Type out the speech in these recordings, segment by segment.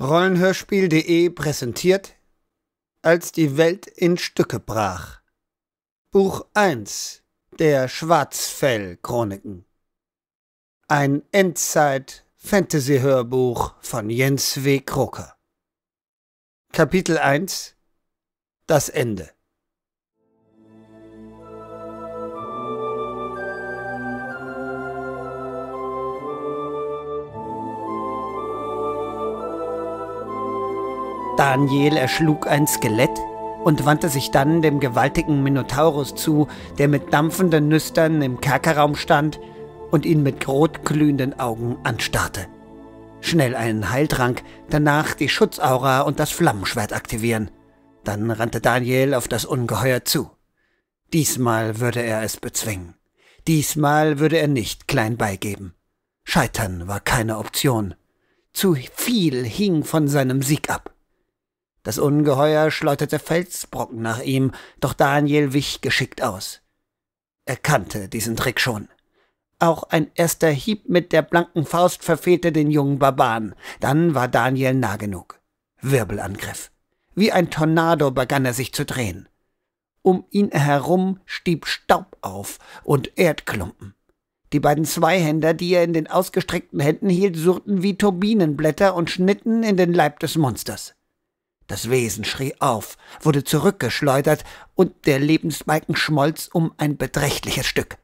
Rollenhörspiel.de präsentiert Als die Welt in Stücke brach. Buch 1 der Schwarzfell-Chroniken. Ein Endzeit-Fantasy-Hörbuch von Jens W. Krucker. Kapitel 1 Das Ende. Daniel erschlug ein Skelett und wandte sich dann dem gewaltigen Minotaurus zu, der mit dampfenden Nüstern im Kerkerraum stand und ihn mit rotglühenden Augen anstarrte. Schnell einen Heiltrank, danach die Schutzaura und das Flammenschwert aktivieren. Dann rannte Daniel auf das Ungeheuer zu. Diesmal würde er es bezwingen. Diesmal würde er nicht klein beigeben. Scheitern war keine Option. Zu viel hing von seinem Sieg ab. Das Ungeheuer schleuderte Felsbrocken nach ihm, doch Daniel wich geschickt aus. Er kannte diesen Trick schon. Auch ein erster Hieb mit der blanken Faust verfehlte den jungen Barbaren. Dann war Daniel nah genug. Wirbelangriff. Wie ein Tornado begann er sich zu drehen. Um ihn herum stieb Staub auf und Erdklumpen. Die beiden Zweihänder, die er in den ausgestreckten Händen hielt, surrten wie Turbinenblätter und schnitten in den Leib des Monsters. Das Wesen schrie auf, wurde zurückgeschleudert und der Lebensbalken schmolz um ein beträchtliches Stück.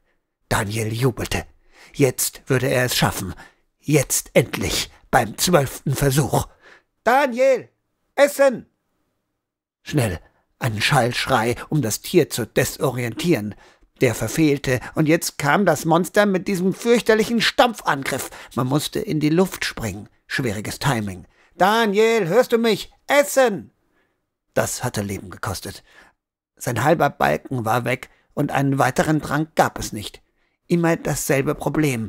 Daniel jubelte. Jetzt würde er es schaffen. Jetzt endlich, beim zwölften Versuch. Daniel! Essen! Schnell, ein Schallschrei, um das Tier zu desorientieren. Der verfehlte, und jetzt kam das Monster mit diesem fürchterlichen Stampfangriff. Man musste in die Luft springen. Schwieriges Timing. Daniel, hörst du mich? Essen! Das hatte Leben gekostet. Sein halber Balken war weg und einen weiteren Trank gab es nicht. Immer dasselbe Problem,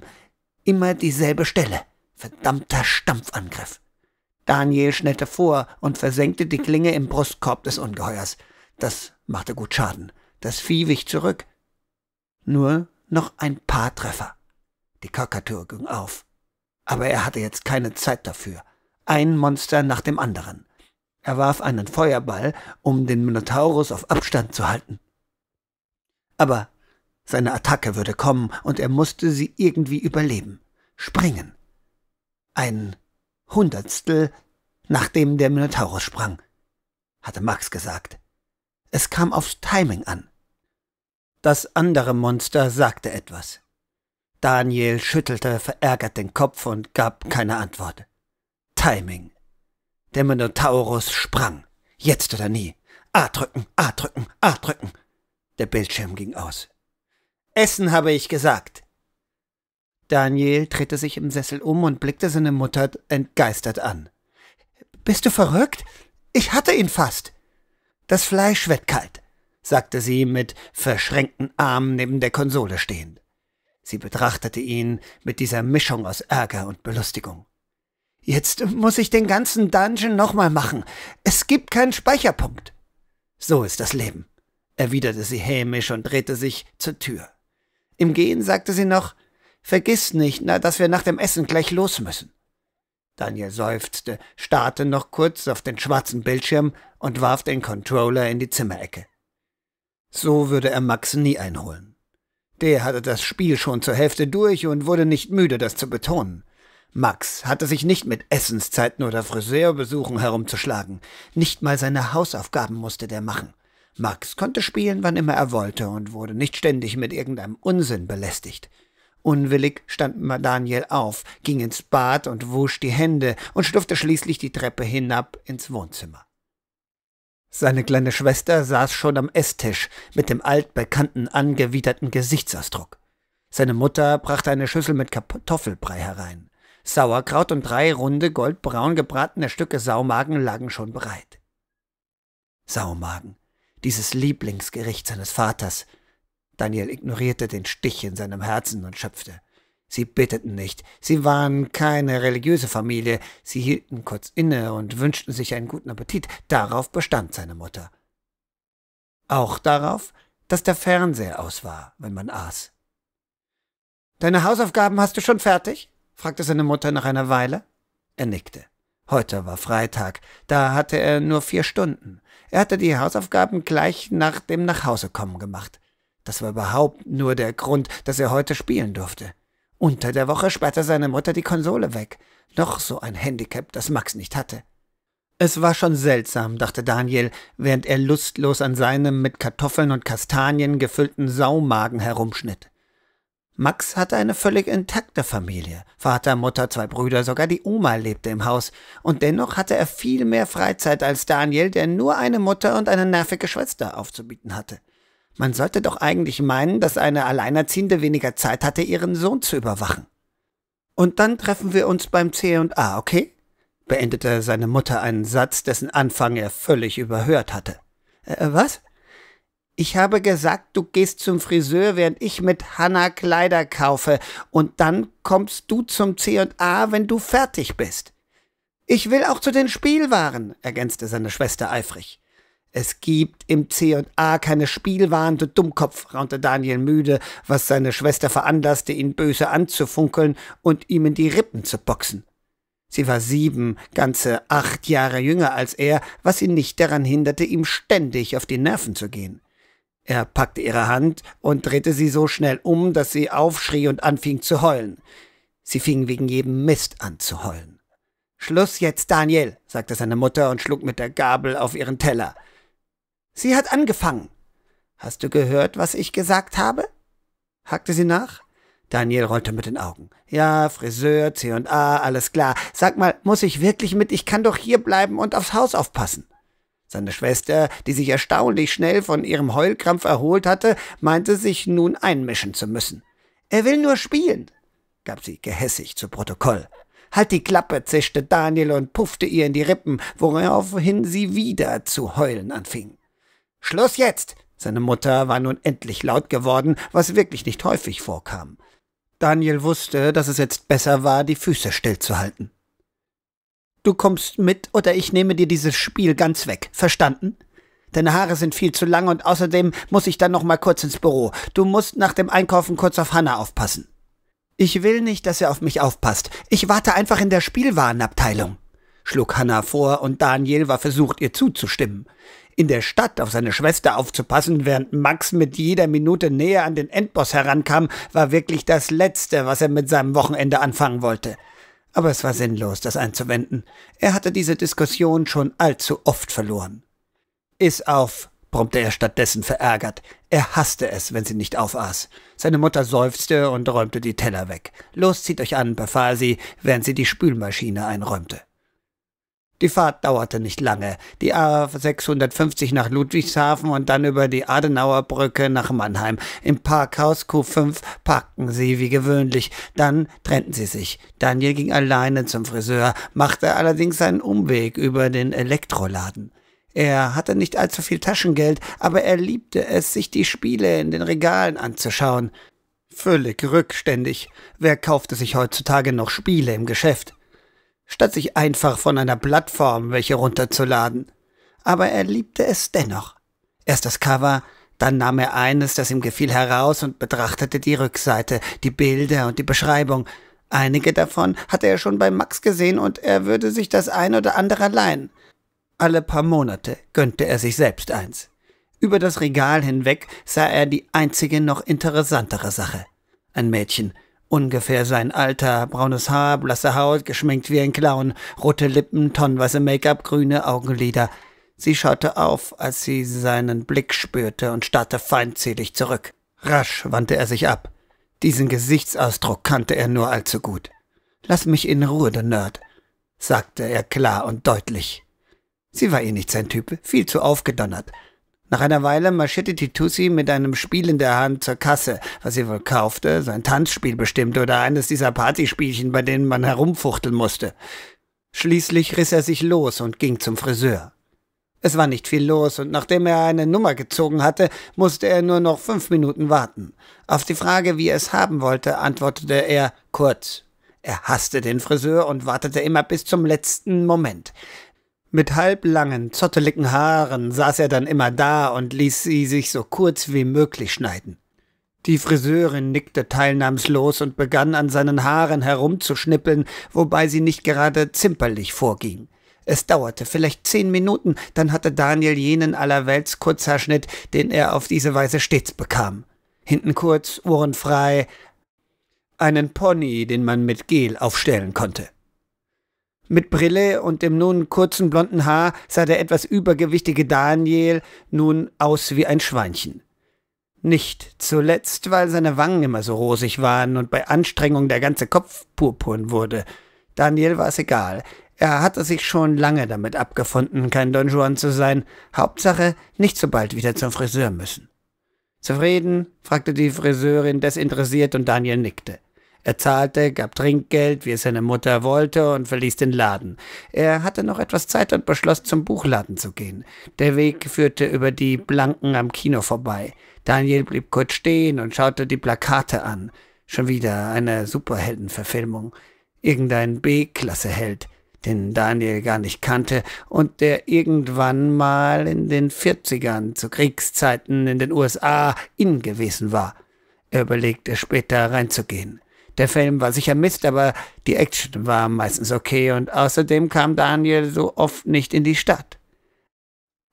immer dieselbe Stelle. Verdammter Stampfangriff. Daniel schnellte vor und versenkte die Klinge im Brustkorb des Ungeheuers. Das machte gut Schaden. Das Vieh wich zurück. Nur noch ein paar Treffer. Die Kakatür ging auf. Aber er hatte jetzt keine Zeit dafür ein Monster nach dem anderen. Er warf einen Feuerball, um den Minotaurus auf Abstand zu halten. Aber seine Attacke würde kommen und er musste sie irgendwie überleben. Springen. Ein Hundertstel, nachdem der Minotaurus sprang, hatte Max gesagt. Es kam aufs Timing an. Das andere Monster sagte etwas. Daniel schüttelte verärgert den Kopf und gab keine Antwort. Timing. Der Minotaurus sprang. Jetzt oder nie. A drücken, A drücken, A drücken. Der Bildschirm ging aus. Essen habe ich gesagt. Daniel drehte sich im Sessel um und blickte seine Mutter entgeistert an. Bist du verrückt? Ich hatte ihn fast. Das Fleisch wird kalt, sagte sie mit verschränkten Armen neben der Konsole stehend. Sie betrachtete ihn mit dieser Mischung aus Ärger und Belustigung. Jetzt muss ich den ganzen Dungeon nochmal machen. Es gibt keinen Speicherpunkt. So ist das Leben, erwiderte sie hämisch und drehte sich zur Tür. Im Gehen sagte sie noch, Vergiss nicht, na, dass wir nach dem Essen gleich los müssen. Daniel seufzte, starrte noch kurz auf den schwarzen Bildschirm und warf den Controller in die Zimmerecke. So würde er Max nie einholen. Der hatte das Spiel schon zur Hälfte durch und wurde nicht müde, das zu betonen. Max hatte sich nicht mit Essenszeiten oder Friseurbesuchen herumzuschlagen. Nicht mal seine Hausaufgaben musste der machen. Max konnte spielen, wann immer er wollte und wurde nicht ständig mit irgendeinem Unsinn belästigt. Unwillig stand Daniel auf, ging ins Bad und wusch die Hände und schlurfte schließlich die Treppe hinab ins Wohnzimmer. Seine kleine Schwester saß schon am Esstisch mit dem altbekannten angewiderten Gesichtsausdruck. Seine Mutter brachte eine Schüssel mit Kartoffelbrei herein. Sauerkraut und drei runde, goldbraun gebratene Stücke Saumagen lagen schon bereit. Saumagen, dieses Lieblingsgericht seines Vaters. Daniel ignorierte den Stich in seinem Herzen und schöpfte. Sie beteten nicht, sie waren keine religiöse Familie, sie hielten kurz inne und wünschten sich einen guten Appetit, darauf bestand seine Mutter. Auch darauf, dass der Fernseher aus war, wenn man aß. Deine Hausaufgaben hast du schon fertig? fragte seine Mutter nach einer Weile. Er nickte. Heute war Freitag, da hatte er nur vier Stunden. Er hatte die Hausaufgaben gleich nach dem Nachhausekommen gemacht. Das war überhaupt nur der Grund, dass er heute spielen durfte. Unter der Woche sperrte seine Mutter die Konsole weg. Noch so ein Handicap, das Max nicht hatte. Es war schon seltsam, dachte Daniel, während er lustlos an seinem mit Kartoffeln und Kastanien gefüllten Saumagen herumschnitt. Max hatte eine völlig intakte Familie. Vater, Mutter, zwei Brüder, sogar die Oma lebte im Haus. Und dennoch hatte er viel mehr Freizeit als Daniel, der nur eine Mutter und eine nervige Schwester aufzubieten hatte. Man sollte doch eigentlich meinen, dass eine Alleinerziehende weniger Zeit hatte, ihren Sohn zu überwachen. Und dann treffen wir uns beim C&A, okay? beendete seine Mutter einen Satz, dessen Anfang er völlig überhört hatte. Äh, äh was? Ich habe gesagt, du gehst zum Friseur, während ich mit Hanna Kleider kaufe, und dann kommst du zum C&A, wenn du fertig bist. Ich will auch zu den Spielwaren, ergänzte seine Schwester eifrig. Es gibt im C&A keine Spielwaren, du Dummkopf, raunte Daniel müde, was seine Schwester veranlasste, ihn böse anzufunkeln und ihm in die Rippen zu boxen. Sie war sieben, ganze acht Jahre jünger als er, was ihn nicht daran hinderte, ihm ständig auf die Nerven zu gehen. Er packte ihre Hand und drehte sie so schnell um, dass sie aufschrie und anfing zu heulen. Sie fing wegen jedem Mist an zu heulen. Schluss jetzt, Daniel, sagte seine Mutter und schlug mit der Gabel auf ihren Teller. Sie hat angefangen. Hast du gehört, was ich gesagt habe? hakte sie nach. Daniel rollte mit den Augen. Ja, Friseur, C&A, alles klar. Sag mal, muss ich wirklich mit? Ich kann doch hier bleiben und aufs Haus aufpassen. Seine Schwester, die sich erstaunlich schnell von ihrem Heulkrampf erholt hatte, meinte sich nun einmischen zu müssen. Er will nur spielen, gab sie gehässig zu Protokoll. Halt die Klappe, zischte Daniel und puffte ihr in die Rippen, woraufhin sie wieder zu heulen anfing. Schluss jetzt! Seine Mutter war nun endlich laut geworden, was wirklich nicht häufig vorkam. Daniel wusste, dass es jetzt besser war, die Füße stillzuhalten. Du kommst mit oder ich nehme dir dieses Spiel ganz weg. Verstanden? Deine Haare sind viel zu lang und außerdem muss ich dann noch mal kurz ins Büro. Du musst nach dem Einkaufen kurz auf Hannah aufpassen. Ich will nicht, dass er auf mich aufpasst. Ich warte einfach in der Spielwarenabteilung, schlug Hannah vor und Daniel war versucht, ihr zuzustimmen. In der Stadt auf seine Schwester aufzupassen, während Max mit jeder Minute näher an den Endboss herankam, war wirklich das Letzte, was er mit seinem Wochenende anfangen wollte. Aber es war sinnlos, das einzuwenden. Er hatte diese Diskussion schon allzu oft verloren. Iss auf, brummte er stattdessen verärgert. Er hasste es, wenn sie nicht aufaß. Seine Mutter seufzte und räumte die Teller weg. Los, zieht euch an, befahl sie, während sie die Spülmaschine einräumte. Die Fahrt dauerte nicht lange. Die A 650 nach Ludwigshafen und dann über die Adenauerbrücke nach Mannheim. Im Parkhaus Q5 packten sie wie gewöhnlich. Dann trennten sie sich. Daniel ging alleine zum Friseur, machte allerdings einen Umweg über den Elektroladen. Er hatte nicht allzu viel Taschengeld, aber er liebte es, sich die Spiele in den Regalen anzuschauen. Völlig rückständig. Wer kaufte sich heutzutage noch Spiele im Geschäft? statt sich einfach von einer Plattform welche runterzuladen. Aber er liebte es dennoch. Erst das Cover, dann nahm er eines, das ihm gefiel, heraus und betrachtete die Rückseite, die Bilder und die Beschreibung. Einige davon hatte er schon bei Max gesehen und er würde sich das ein oder andere leihen. Alle paar Monate gönnte er sich selbst eins. Über das Regal hinweg sah er die einzige noch interessantere Sache. Ein Mädchen, Ungefähr sein Alter, braunes Haar, blasse Haut, geschminkt wie ein Clown, rote Lippen, tonnenweise Make-up, grüne Augenlider. Sie schaute auf, als sie seinen Blick spürte und starrte feindselig zurück. Rasch wandte er sich ab. Diesen Gesichtsausdruck kannte er nur allzu gut. Lass mich in Ruhe, der Nerd, sagte er klar und deutlich. Sie war eh nicht sein Typ, viel zu aufgedonnert. Nach einer Weile marschierte Titussi mit einem Spiel in der Hand zur Kasse, was sie wohl kaufte, sein Tanzspiel bestimmt oder eines dieser Partyspielchen, bei denen man herumfuchteln musste. Schließlich riss er sich los und ging zum Friseur. Es war nicht viel los, und nachdem er eine Nummer gezogen hatte, musste er nur noch fünf Minuten warten. Auf die Frage, wie er es haben wollte, antwortete er kurz. Er hasste den Friseur und wartete immer bis zum letzten Moment. Mit halblangen, zotteligen Haaren saß er dann immer da und ließ sie sich so kurz wie möglich schneiden. Die Friseurin nickte teilnahmslos und begann an seinen Haaren herumzuschnippeln, wobei sie nicht gerade zimperlich vorging. Es dauerte vielleicht zehn Minuten, dann hatte Daniel jenen allerwelts Kurzhaarschnitt, den er auf diese Weise stets bekam. Hinten kurz, Ohren frei, einen Pony, den man mit Gel aufstellen konnte. Mit Brille und dem nun kurzen blonden Haar sah der etwas übergewichtige Daniel nun aus wie ein Schweinchen. Nicht zuletzt, weil seine Wangen immer so rosig waren und bei Anstrengung der ganze Kopf purpurn wurde. Daniel war es egal. Er hatte sich schon lange damit abgefunden, kein Don Juan zu sein. Hauptsache, nicht so bald wieder zum Friseur müssen. Zufrieden? fragte die Friseurin desinteressiert und Daniel nickte. Er zahlte, gab Trinkgeld, wie es seine Mutter wollte, und verließ den Laden. Er hatte noch etwas Zeit und beschloss, zum Buchladen zu gehen. Der Weg führte über die Blanken am Kino vorbei. Daniel blieb kurz stehen und schaute die Plakate an. Schon wieder eine Superheldenverfilmung. Irgendein B-Klasse-Held den Daniel gar nicht kannte und der irgendwann mal in den 40ern zu Kriegszeiten in den USA in gewesen war. Er überlegte später reinzugehen. Der Film war sicher Mist, aber die Action war meistens okay und außerdem kam Daniel so oft nicht in die Stadt.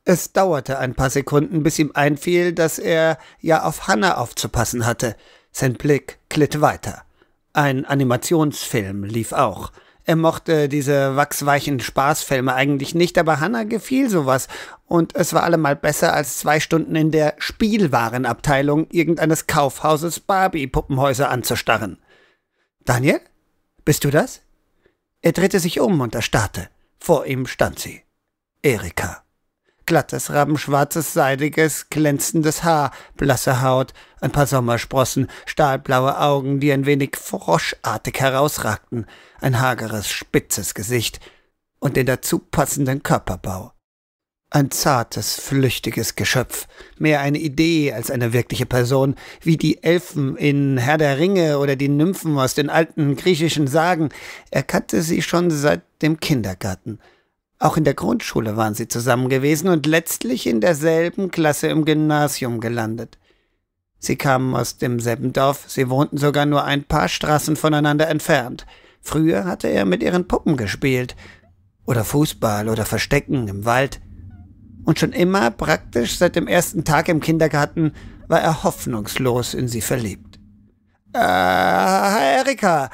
Es dauerte ein paar Sekunden, bis ihm einfiel, dass er ja auf Hannah aufzupassen hatte. Sein Blick glitt weiter. Ein Animationsfilm lief auch. Er mochte diese wachsweichen Spaßfilme eigentlich nicht, aber Hannah gefiel sowas. Und es war allemal besser als zwei Stunden in der Spielwarenabteilung irgendeines Kaufhauses Barbie-Puppenhäuser anzustarren. Daniel? Bist du das? Er drehte sich um und erstarrte. Vor ihm stand sie. Erika. Glattes, rabenschwarzes, seidiges, glänzendes Haar, blasse Haut, ein paar Sommersprossen, stahlblaue Augen, die ein wenig froschartig herausragten, ein hageres, spitzes Gesicht und den dazu passenden Körperbau. Ein zartes, flüchtiges Geschöpf, mehr eine Idee als eine wirkliche Person, wie die Elfen in Herr der Ringe oder die Nymphen aus den alten griechischen Sagen. erkannte sie schon seit dem Kindergarten. Auch in der Grundschule waren sie zusammen gewesen und letztlich in derselben Klasse im Gymnasium gelandet. Sie kamen aus demselben Dorf, sie wohnten sogar nur ein paar Straßen voneinander entfernt. Früher hatte er mit ihren Puppen gespielt. Oder Fußball oder Verstecken im Wald. Und schon immer, praktisch seit dem ersten Tag im Kindergarten, war er hoffnungslos in sie verliebt. Äh, Herr Erika,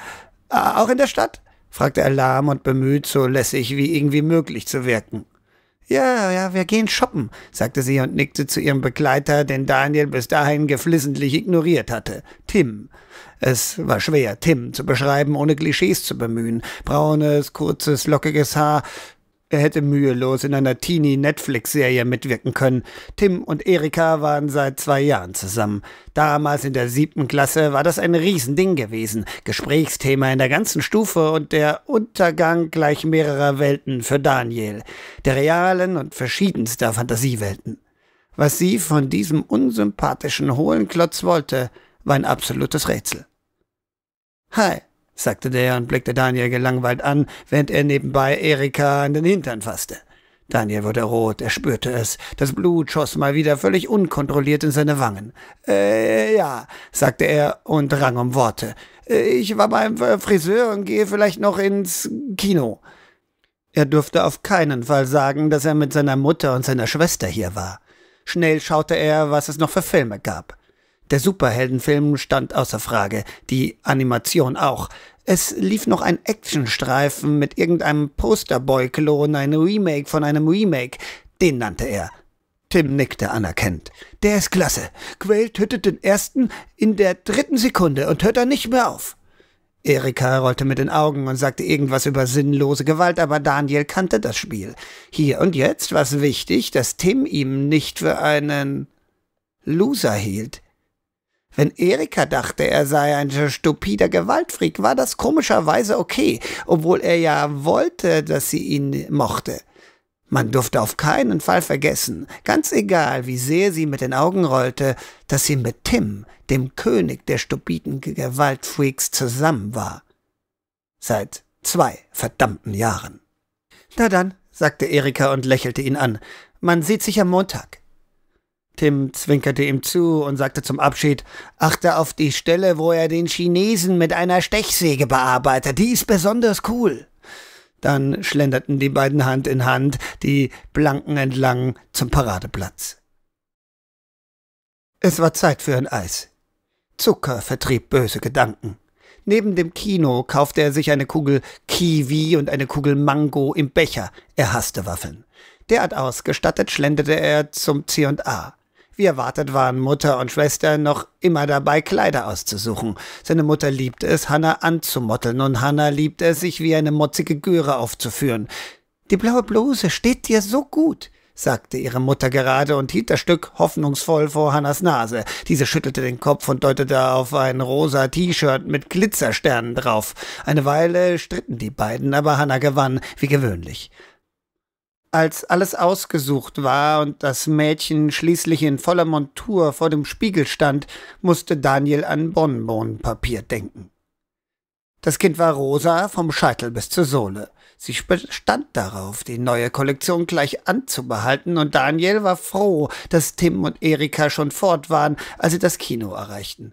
äh, auch in der Stadt? fragte er lahm und bemüht, so lässig wie irgendwie möglich zu wirken. Ja, ja, wir gehen shoppen, sagte sie und nickte zu ihrem Begleiter, den Daniel bis dahin geflissentlich ignoriert hatte. Tim. Es war schwer, Tim zu beschreiben, ohne Klischees zu bemühen. Braunes, kurzes, lockiges Haar, er hätte mühelos in einer Teenie-Netflix-Serie mitwirken können. Tim und Erika waren seit zwei Jahren zusammen. Damals in der siebten Klasse war das ein Riesending gewesen. Gesprächsthema in der ganzen Stufe und der Untergang gleich mehrerer Welten für Daniel. Der realen und verschiedenster Fantasiewelten. Was sie von diesem unsympathischen hohlen Klotz wollte, war ein absolutes Rätsel. Hi, sagte der und blickte Daniel gelangweilt an, während er nebenbei Erika an den Hintern fasste. Daniel wurde rot, er spürte es. Das Blut schoss mal wieder völlig unkontrolliert in seine Wangen. Äh, ja, sagte er und rang um Worte. Äh, ich war beim Friseur und gehe vielleicht noch ins Kino. Er durfte auf keinen Fall sagen, dass er mit seiner Mutter und seiner Schwester hier war. Schnell schaute er, was es noch für Filme gab. Der Superheldenfilm stand außer Frage, die Animation auch. Es lief noch ein Actionstreifen mit irgendeinem Posterboy-Klon, ein Remake von einem Remake. Den nannte er. Tim nickte anerkennt. Der ist klasse. Quail tötet den ersten in der dritten Sekunde und hört dann nicht mehr auf. Erika rollte mit den Augen und sagte irgendwas über sinnlose Gewalt, aber Daniel kannte das Spiel. Hier und jetzt war es wichtig, dass Tim ihm nicht für einen Loser hielt. Wenn Erika dachte, er sei ein stupider Gewaltfreak, war das komischerweise okay, obwohl er ja wollte, dass sie ihn mochte. Man durfte auf keinen Fall vergessen, ganz egal wie sehr sie mit den Augen rollte, dass sie mit Tim, dem König der stupiden Gewaltfreaks, zusammen war. Seit zwei verdammten Jahren. Na dann, sagte Erika und lächelte ihn an, man sieht sich am Montag. Tim zwinkerte ihm zu und sagte zum Abschied, achte auf die Stelle, wo er den Chinesen mit einer Stechsäge bearbeitet, die ist besonders cool. Dann schlenderten die beiden Hand in Hand die Blanken entlang zum Paradeplatz. Es war Zeit für ein Eis. Zucker vertrieb böse Gedanken. Neben dem Kino kaufte er sich eine Kugel Kiwi und eine Kugel Mango im Becher. Er hasste Waffeln. Derart ausgestattet schlenderte er zum C&A. Wie erwartet waren Mutter und Schwester noch immer dabei, Kleider auszusuchen. Seine Mutter liebte es, Hannah anzumotteln und Hannah liebte es, sich wie eine motzige Göre aufzuführen. »Die blaue Bluse steht dir so gut«, sagte ihre Mutter gerade und hielt das Stück hoffnungsvoll vor Hannas Nase. Diese schüttelte den Kopf und deutete auf ein rosa T-Shirt mit Glitzersternen drauf. Eine Weile stritten die beiden, aber Hanna gewann, wie gewöhnlich. Als alles ausgesucht war und das Mädchen schließlich in voller Montur vor dem Spiegel stand, musste Daniel an Bonbonpapier denken. Das Kind war rosa vom Scheitel bis zur Sohle. Sie bestand darauf, die neue Kollektion gleich anzubehalten, und Daniel war froh, dass Tim und Erika schon fort waren, als sie das Kino erreichten.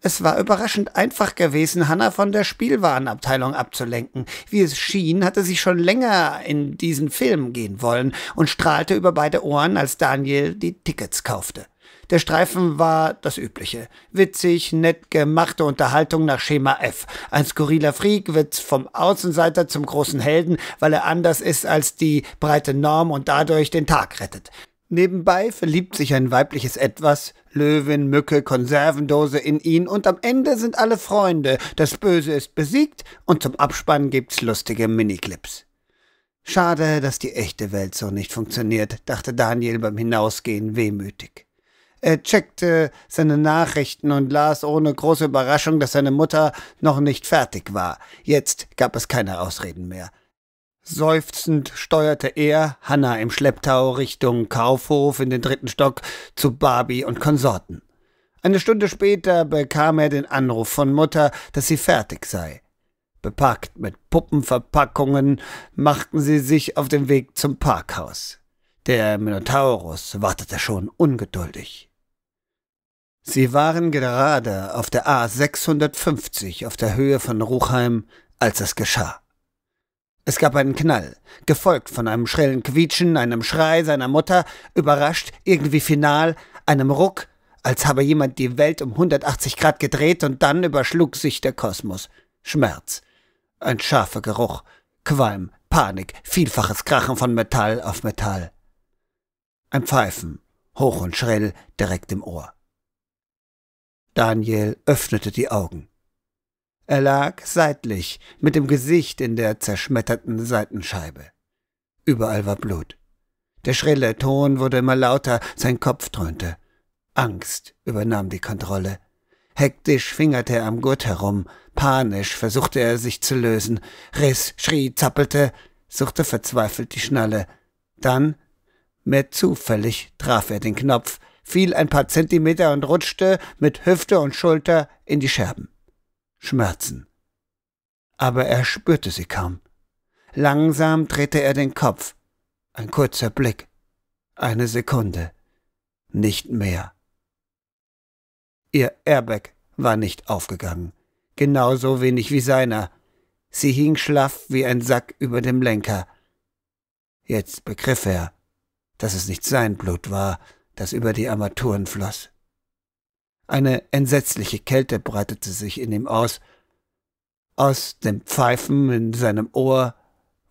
Es war überraschend einfach gewesen, Hanna von der Spielwarenabteilung abzulenken. Wie es schien, hatte sie schon länger in diesen Film gehen wollen und strahlte über beide Ohren, als Daniel die Tickets kaufte. Der Streifen war das Übliche. Witzig, nett gemachte Unterhaltung nach Schema F. Ein skurriler Freak wird vom Außenseiter zum großen Helden, weil er anders ist als die breite Norm und dadurch den Tag rettet. Nebenbei verliebt sich ein weibliches Etwas, Löwin, Mücke, Konservendose in ihn und am Ende sind alle Freunde, das Böse ist besiegt und zum Abspann gibt's lustige Miniclips. Schade, dass die echte Welt so nicht funktioniert, dachte Daniel beim Hinausgehen wehmütig. Er checkte seine Nachrichten und las ohne große Überraschung, dass seine Mutter noch nicht fertig war. Jetzt gab es keine Ausreden mehr. Seufzend steuerte er, Hanna im Schlepptau, Richtung Kaufhof in den dritten Stock zu Barbie und Konsorten. Eine Stunde später bekam er den Anruf von Mutter, dass sie fertig sei. Bepackt mit Puppenverpackungen machten sie sich auf den Weg zum Parkhaus. Der Minotaurus wartete schon ungeduldig. Sie waren gerade auf der A650 auf der Höhe von Ruchheim, als es geschah. Es gab einen Knall, gefolgt von einem schrillen Quietschen, einem Schrei seiner Mutter, überrascht, irgendwie final, einem Ruck, als habe jemand die Welt um 180 Grad gedreht und dann überschlug sich der Kosmos. Schmerz. Ein scharfer Geruch. Qualm, Panik, vielfaches Krachen von Metall auf Metall. Ein Pfeifen, hoch und schrill, direkt im Ohr. Daniel öffnete die Augen. Er lag seitlich, mit dem Gesicht in der zerschmetterten Seitenscheibe. Überall war Blut. Der schrille Ton wurde immer lauter, sein Kopf dröhnte. Angst übernahm die Kontrolle. Hektisch fingerte er am Gurt herum, panisch versuchte er sich zu lösen, riss, schrie, zappelte, suchte verzweifelt die Schnalle. Dann, mehr zufällig, traf er den Knopf, fiel ein paar Zentimeter und rutschte mit Hüfte und Schulter in die Scherben. Schmerzen. Aber er spürte sie kaum. Langsam drehte er den Kopf. Ein kurzer Blick. Eine Sekunde. Nicht mehr. Ihr Airbag war nicht aufgegangen. Genauso wenig wie seiner. Sie hing schlaff wie ein Sack über dem Lenker. Jetzt begriff er, dass es nicht sein Blut war, das über die Armaturen floss. Eine entsetzliche Kälte breitete sich in ihm aus. Aus dem Pfeifen in seinem Ohr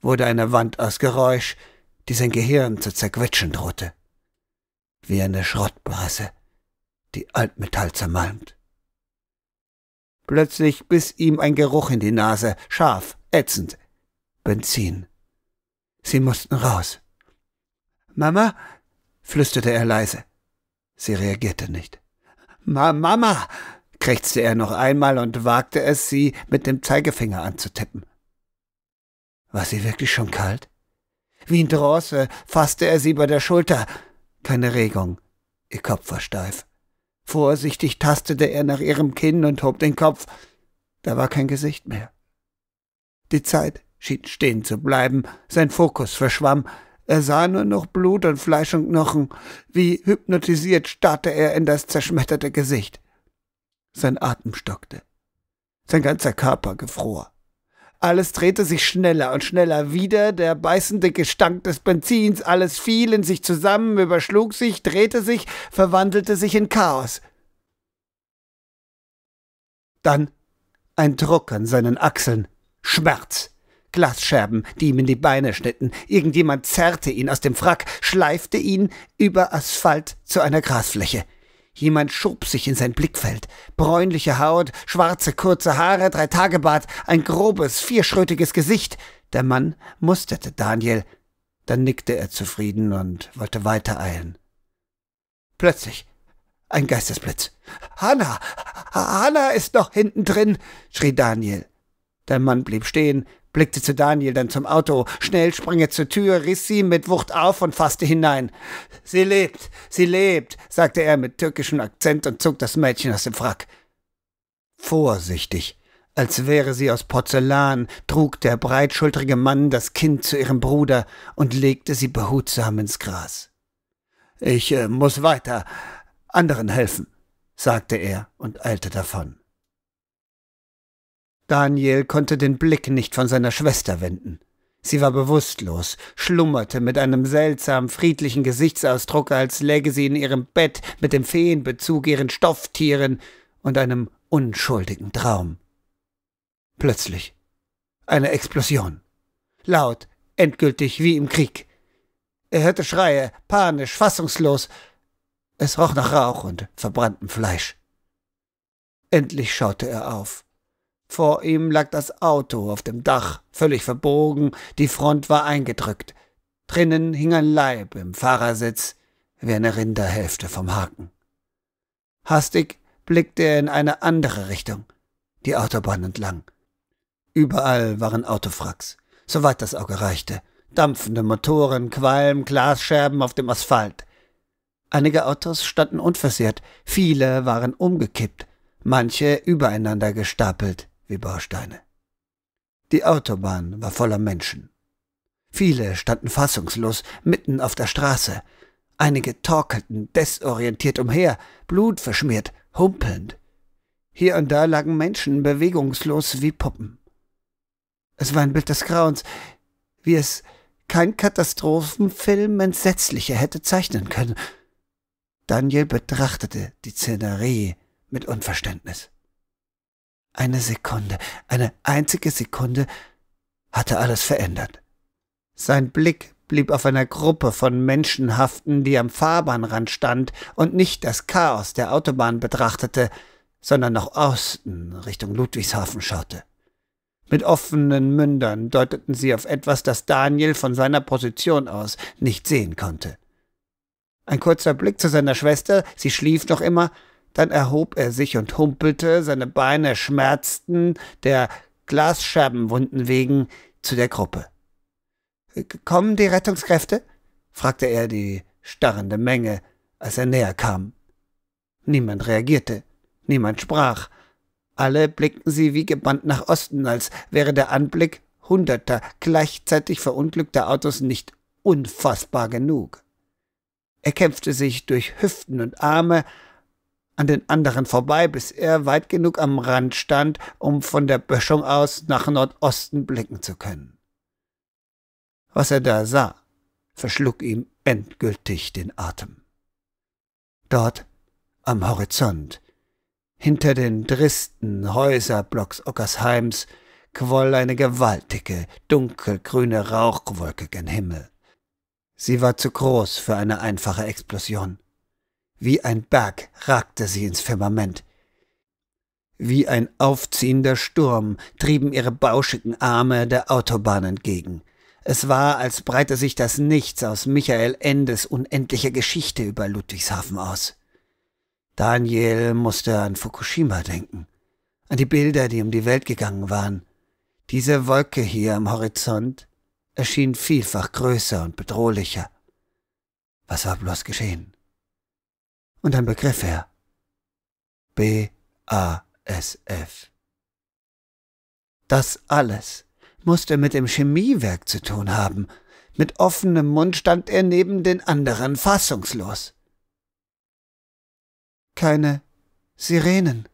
wurde eine Wand aus Geräusch, die sein Gehirn zu zerquetschen drohte. Wie eine Schrottblase, die Altmetall zermalmt. Plötzlich biss ihm ein Geruch in die Nase, scharf, ätzend. Benzin. Sie mussten raus. Mama? flüsterte er leise. Sie reagierte nicht. Ma Mama, krächzte er noch einmal und wagte es, sie mit dem Zeigefinger anzutippen. War sie wirklich schon kalt? Wie in Drosse fasste er sie bei der Schulter. Keine Regung. Ihr Kopf war steif. Vorsichtig tastete er nach ihrem Kinn und hob den Kopf. Da war kein Gesicht mehr. Die Zeit schien stehen zu bleiben, sein Fokus verschwamm, er sah nur noch Blut und Fleisch und Knochen. Wie hypnotisiert starrte er in das zerschmetterte Gesicht. Sein Atem stockte. Sein ganzer Körper gefror. Alles drehte sich schneller und schneller wieder, der beißende Gestank des Benzins, alles fiel in sich zusammen, überschlug sich, drehte sich, verwandelte sich in Chaos. Dann ein Druck an seinen Achseln, Schmerz. Glasscherben, die ihm in die Beine schnitten. Irgendjemand zerrte ihn aus dem Frack, schleifte ihn über Asphalt zu einer Grasfläche. Jemand schob sich in sein Blickfeld. Bräunliche Haut, schwarze kurze Haare, drei Tagebart, ein grobes, vierschrötiges Gesicht. Der Mann musterte Daniel. Dann nickte er zufrieden und wollte weitereilen. Plötzlich ein Geistesblitz. Hanna! Hanna ist noch hinten drin! schrie Daniel. Der Mann blieb stehen, blickte zu Daniel, dann zum Auto. Schnell sprang er zur Tür, riss sie mit Wucht auf und fasste hinein. Sie lebt, sie lebt, sagte er mit türkischem Akzent und zog das Mädchen aus dem Frack. Vorsichtig, als wäre sie aus Porzellan, trug der breitschultrige Mann das Kind zu ihrem Bruder und legte sie behutsam ins Gras. Ich äh, muss weiter, anderen helfen, sagte er und eilte davon. Daniel konnte den Blick nicht von seiner Schwester wenden. Sie war bewusstlos, schlummerte mit einem seltsamen, friedlichen Gesichtsausdruck, als läge sie in ihrem Bett mit dem Feenbezug, ihren Stofftieren und einem unschuldigen Traum. Plötzlich eine Explosion. Laut, endgültig wie im Krieg. Er hörte Schreie, panisch, fassungslos. Es roch nach Rauch und verbranntem Fleisch. Endlich schaute er auf. Vor ihm lag das Auto auf dem Dach, völlig verbogen, die Front war eingedrückt. Drinnen hing ein Leib im Fahrersitz, wie eine Rinderhälfte vom Haken. Hastig blickte er in eine andere Richtung, die Autobahn entlang. Überall waren Autofracks, soweit das Auge reichte. Dampfende Motoren, Qualm, Glasscherben auf dem Asphalt. Einige Autos standen unversehrt, viele waren umgekippt, manche übereinander gestapelt wie Bausteine. Die Autobahn war voller Menschen. Viele standen fassungslos mitten auf der Straße. Einige torkelten desorientiert umher, blutverschmiert, humpelnd. Hier und da lagen Menschen bewegungslos wie Puppen. Es war ein Bild des Grauens, wie es kein Katastrophenfilm entsetzlicher hätte zeichnen können. Daniel betrachtete die Szenerie mit Unverständnis. Eine Sekunde, eine einzige Sekunde hatte alles verändert. Sein Blick blieb auf einer Gruppe von Menschenhaften, die am Fahrbahnrand stand und nicht das Chaos der Autobahn betrachtete, sondern nach Osten Richtung Ludwigshafen schaute. Mit offenen Mündern deuteten sie auf etwas, das Daniel von seiner Position aus nicht sehen konnte. Ein kurzer Blick zu seiner Schwester, sie schlief noch immer, dann erhob er sich und humpelte, seine Beine schmerzten der Glasscherbenwunden wegen zu der Gruppe. Äh, kommen die Rettungskräfte? fragte er die starrende Menge, als er näher kam. Niemand reagierte, niemand sprach. Alle blickten sie wie gebannt nach Osten, als wäre der Anblick hunderter gleichzeitig verunglückter Autos nicht unfassbar genug. Er kämpfte sich durch Hüften und Arme, an den anderen vorbei, bis er weit genug am Rand stand, um von der Böschung aus nach Nordosten blicken zu können. Was er da sah, verschlug ihm endgültig den Atem. Dort, am Horizont, hinter den dristen Häuserblocks Ockersheims, quoll eine gewaltige, dunkelgrüne Rauchwolke gen Himmel. Sie war zu groß für eine einfache Explosion. Wie ein Berg ragte sie ins Firmament. Wie ein aufziehender Sturm trieben ihre bauschigen Arme der Autobahn entgegen. Es war, als breite sich das Nichts aus Michael Endes unendlicher Geschichte über Ludwigshafen aus. Daniel musste an Fukushima denken, an die Bilder, die um die Welt gegangen waren. Diese Wolke hier am Horizont erschien vielfach größer und bedrohlicher. Was war bloß geschehen? und dann begriff er. B-A-S-F. Das alles musste mit dem Chemiewerk zu tun haben. Mit offenem Mund stand er neben den anderen fassungslos. Keine Sirenen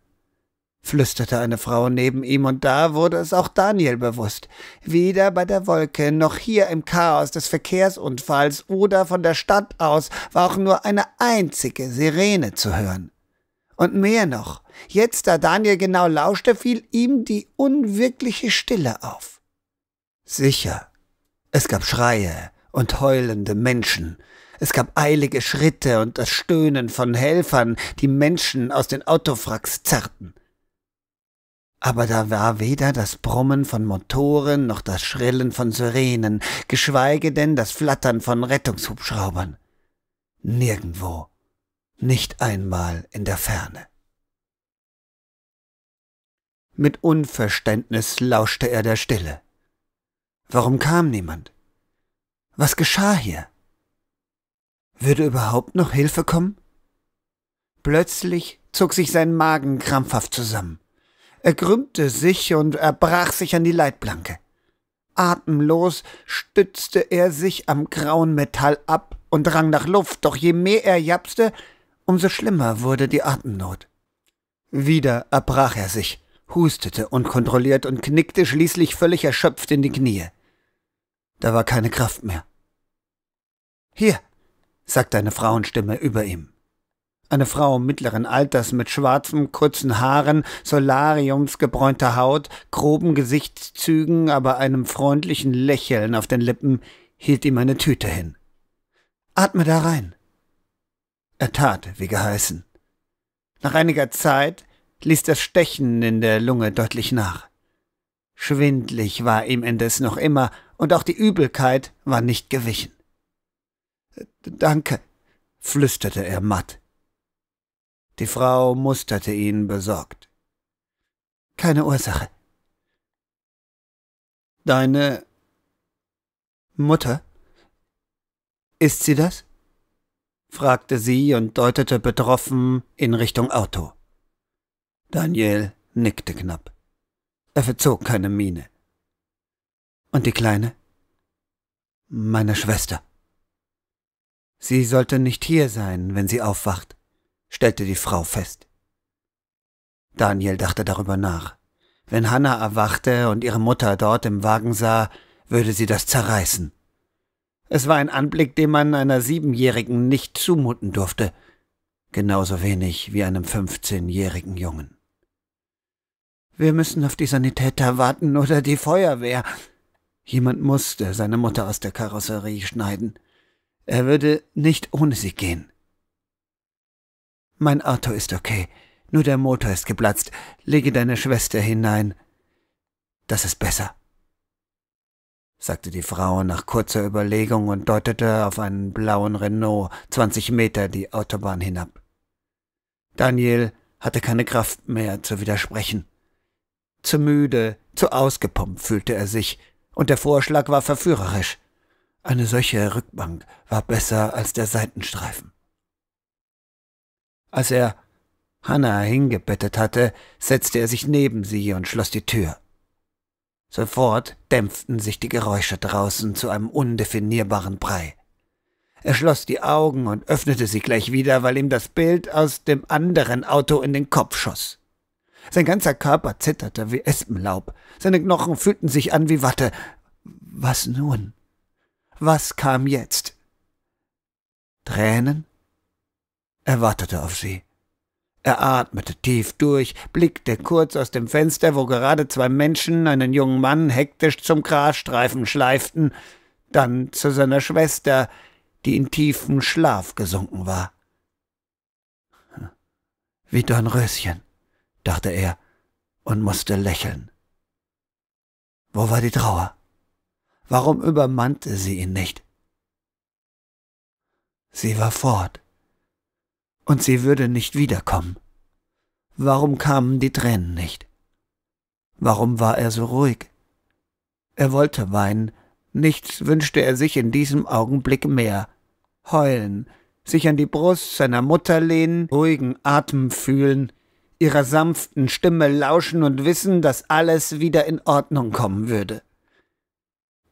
flüsterte eine Frau neben ihm, und da wurde es auch Daniel bewusst. Weder bei der Wolke noch hier im Chaos des Verkehrsunfalls oder von der Stadt aus war auch nur eine einzige Sirene zu hören. Und mehr noch, jetzt da Daniel genau lauschte, fiel ihm die unwirkliche Stille auf. Sicher, es gab Schreie und heulende Menschen, es gab eilige Schritte und das Stöhnen von Helfern, die Menschen aus den Autofracks zerrten aber da war weder das Brummen von Motoren noch das Schrillen von Sirenen, geschweige denn das Flattern von Rettungshubschraubern. Nirgendwo, nicht einmal in der Ferne. Mit Unverständnis lauschte er der Stille. Warum kam niemand? Was geschah hier? Würde überhaupt noch Hilfe kommen? Plötzlich zog sich sein Magen krampfhaft zusammen. Er krümmte sich und erbrach sich an die Leitplanke. Atemlos stützte er sich am grauen Metall ab und drang nach Luft, doch je mehr er japste, umso schlimmer wurde die Atemnot. Wieder erbrach er sich, hustete unkontrolliert und knickte schließlich völlig erschöpft in die Knie. Da war keine Kraft mehr. Hier, sagte eine Frauenstimme über ihm. Eine Frau mittleren Alters mit schwarzen, kurzen Haaren, solariumsgebräunter Haut, groben Gesichtszügen, aber einem freundlichen Lächeln auf den Lippen, hielt ihm eine Tüte hin. Atme da rein. Er tat, wie geheißen. Nach einiger Zeit ließ das Stechen in der Lunge deutlich nach. Schwindlig war ihm indes noch immer, und auch die Übelkeit war nicht gewichen. Danke, flüsterte er matt. Die Frau musterte ihn besorgt. Keine Ursache. Deine Mutter? Ist sie das? fragte sie und deutete betroffen in Richtung Auto. Daniel nickte knapp. Er verzog keine Miene. Und die Kleine? Meine Schwester. Sie sollte nicht hier sein, wenn sie aufwacht stellte die Frau fest. Daniel dachte darüber nach. Wenn Hanna erwachte und ihre Mutter dort im Wagen sah, würde sie das zerreißen. Es war ein Anblick, den man einer Siebenjährigen nicht zumuten durfte, genauso wenig wie einem fünfzehnjährigen Jungen. Wir müssen auf die Sanitäter warten oder die Feuerwehr. Jemand musste seine Mutter aus der Karosserie schneiden. Er würde nicht ohne sie gehen. Mein Auto ist okay. Nur der Motor ist geplatzt. Lege deine Schwester hinein. Das ist besser, sagte die Frau nach kurzer Überlegung und deutete auf einen blauen Renault zwanzig Meter die Autobahn hinab. Daniel hatte keine Kraft mehr zu widersprechen. Zu müde, zu ausgepumpt fühlte er sich, und der Vorschlag war verführerisch. Eine solche Rückbank war besser als der Seitenstreifen. Als er Hannah hingebettet hatte, setzte er sich neben sie und schloss die Tür. Sofort dämpften sich die Geräusche draußen zu einem undefinierbaren Brei. Er schloss die Augen und öffnete sie gleich wieder, weil ihm das Bild aus dem anderen Auto in den Kopf schoss. Sein ganzer Körper zitterte wie Espenlaub, seine Knochen fühlten sich an wie Watte. Was nun? Was kam jetzt? Tränen? Er wartete auf sie. Er atmete tief durch, blickte kurz aus dem Fenster, wo gerade zwei Menschen einen jungen Mann hektisch zum Grasstreifen schleiften, dann zu seiner Schwester, die in tiefen Schlaf gesunken war. Wie Dornröschen, dachte er und musste lächeln. Wo war die Trauer? Warum übermannte sie ihn nicht? Sie war fort und sie würde nicht wiederkommen. Warum kamen die Tränen nicht? Warum war er so ruhig? Er wollte weinen, nichts wünschte er sich in diesem Augenblick mehr. Heulen, sich an die Brust seiner Mutter lehnen, ruhigen Atem fühlen, ihrer sanften Stimme lauschen und wissen, dass alles wieder in Ordnung kommen würde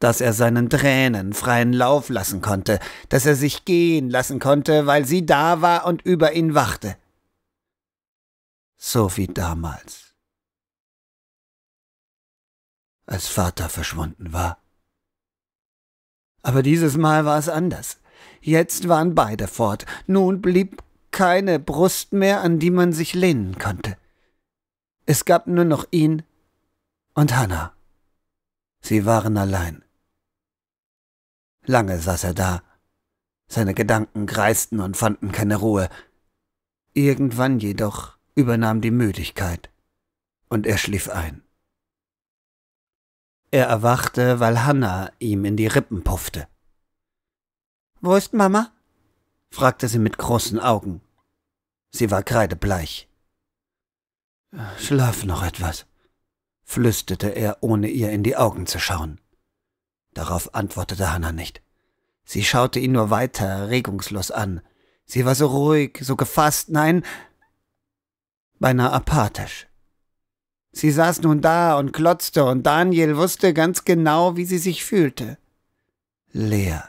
dass er seinen Tränen freien Lauf lassen konnte, dass er sich gehen lassen konnte, weil sie da war und über ihn wachte. So wie damals, als Vater verschwunden war. Aber dieses Mal war es anders. Jetzt waren beide fort. Nun blieb keine Brust mehr, an die man sich lehnen konnte. Es gab nur noch ihn und Hannah. Sie waren allein. Lange saß er da. Seine Gedanken kreisten und fanden keine Ruhe. Irgendwann jedoch übernahm die Müdigkeit und er schlief ein. Er erwachte, weil Hanna ihm in die Rippen puffte. Wo ist Mama? fragte sie mit großen Augen. Sie war kreidebleich. Schlaf noch etwas, flüsterte er, ohne ihr in die Augen zu schauen. Darauf antwortete Hanna nicht. Sie schaute ihn nur weiter regungslos an. Sie war so ruhig, so gefasst, nein, beinahe apathisch. Sie saß nun da und klotzte, und Daniel wusste ganz genau, wie sie sich fühlte. Leer.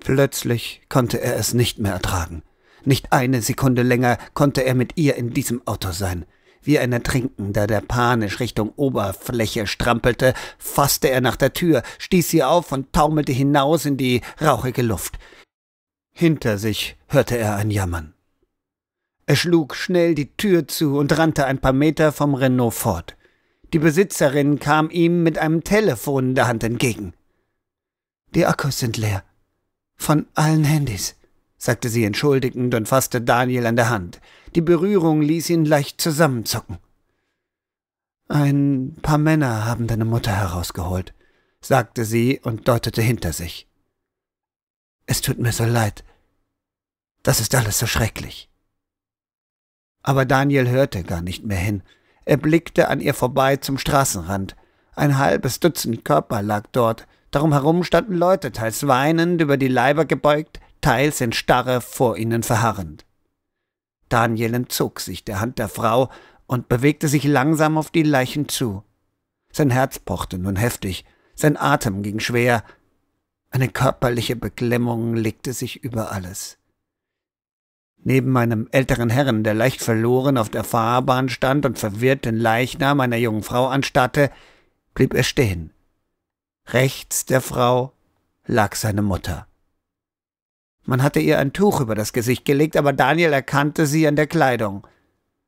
Plötzlich konnte er es nicht mehr ertragen. Nicht eine Sekunde länger konnte er mit ihr in diesem Auto sein. Wie ein Ertrinkender, der panisch Richtung Oberfläche strampelte, fasste er nach der Tür, stieß sie auf und taumelte hinaus in die rauchige Luft. Hinter sich hörte er ein Jammern. Er schlug schnell die Tür zu und rannte ein paar Meter vom Renault fort. Die Besitzerin kam ihm mit einem Telefon in der Hand entgegen. Die Akkus sind leer. Von allen Handys sagte sie entschuldigend und fasste Daniel an der Hand. Die Berührung ließ ihn leicht zusammenzucken. Ein paar Männer haben deine Mutter herausgeholt, sagte sie und deutete hinter sich. Es tut mir so leid. Das ist alles so schrecklich. Aber Daniel hörte gar nicht mehr hin. Er blickte an ihr vorbei zum Straßenrand. Ein halbes Dutzend Körper lag dort. Darum herum standen Leute, teils weinend, über die Leiber gebeugt, teils in Starre vor ihnen verharrend. Daniel entzog sich der Hand der Frau und bewegte sich langsam auf die Leichen zu. Sein Herz pochte nun heftig, sein Atem ging schwer, eine körperliche Beklemmung legte sich über alles. Neben einem älteren Herrn, der leicht verloren auf der Fahrbahn stand und verwirrt den Leichnam einer jungen Frau anstarrte, blieb er stehen. Rechts der Frau lag seine Mutter. Man hatte ihr ein Tuch über das Gesicht gelegt, aber Daniel erkannte sie an der Kleidung.